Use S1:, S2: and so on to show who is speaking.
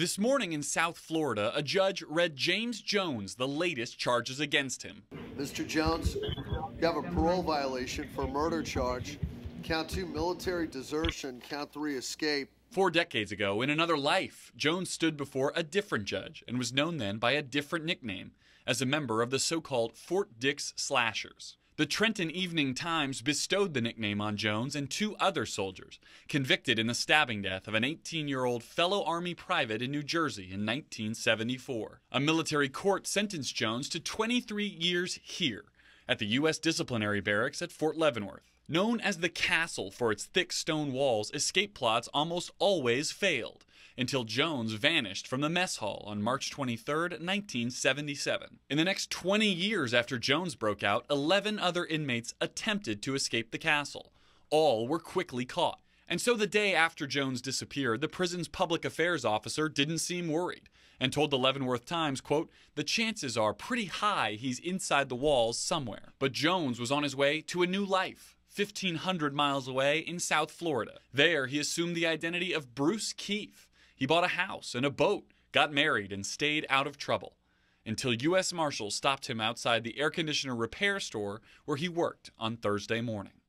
S1: This morning in South Florida, a judge read James Jones the latest charges against him.
S2: Mr. Jones, you have a parole violation for murder charge. Count two, military desertion. Count three, escape.
S1: Four decades ago, in another life, Jones stood before a different judge and was known then by a different nickname as a member of the so called Fort Dix Slashers. The Trenton Evening Times bestowed the nickname on Jones and two other soldiers convicted in the stabbing death of an 18 year old fellow Army private in New Jersey in 1974. A military court sentenced Jones to 23 years here at the U.S. Disciplinary Barracks at Fort Leavenworth. Known as the Castle for its thick stone walls, escape plots almost always failed until Jones vanished from the mess hall on March 23, 1977. In the next 20 years after Jones broke out, 11 other inmates attempted to escape the castle. All were quickly caught. And so the day after Jones disappeared, the prison's public affairs officer didn't seem worried and told the Leavenworth Times, quote, the chances are pretty high he's inside the walls somewhere. But Jones was on his way to a new life, 1,500 miles away in South Florida. There, he assumed the identity of Bruce Keefe, he bought a house and a boat, got married, and stayed out of trouble until U.S. Marshals stopped him outside the air conditioner repair store where he worked on Thursday morning.